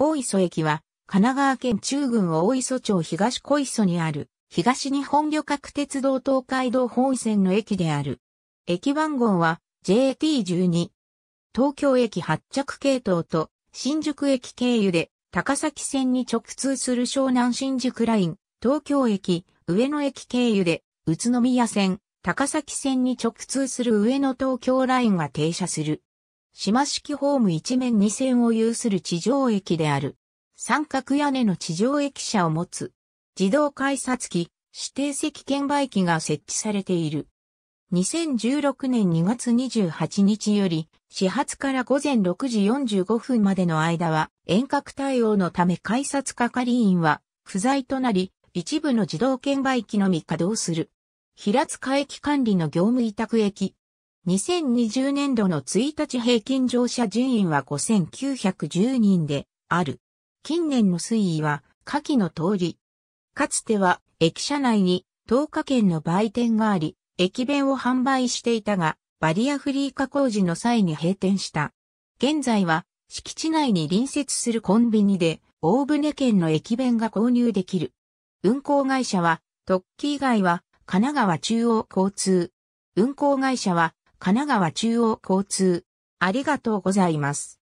大磯駅は、神奈川県中郡大磯町東小磯にある、東日本旅客鉄道東海道本線の駅である。駅番号は JT12。東京駅発着系統と新宿駅経由で高崎線に直通する湘南新宿ライン、東京駅、上野駅経由で宇都宮線、高崎線に直通する上野東京ラインが停車する。島式ホーム一面二線を有する地上駅である。三角屋根の地上駅舎を持つ。自動改札機、指定席券売機が設置されている。2016年2月28日より、始発から午前6時45分までの間は、遠隔対応のため改札係員は不在となり、一部の自動券売機のみ稼働する。平塚駅管理の業務委託駅、2020年度の1日平均乗車人員は5910人である。近年の推移は下記の通り。かつては駅舎内に10日券の売店があり、駅弁を販売していたが、バリアフリー化工事の際に閉店した。現在は敷地内に隣接するコンビニで大船県の駅弁が購入できる。運行会社は、特記以外は神奈川中央交通。運行会社は神奈川中央交通。ありがとうございます。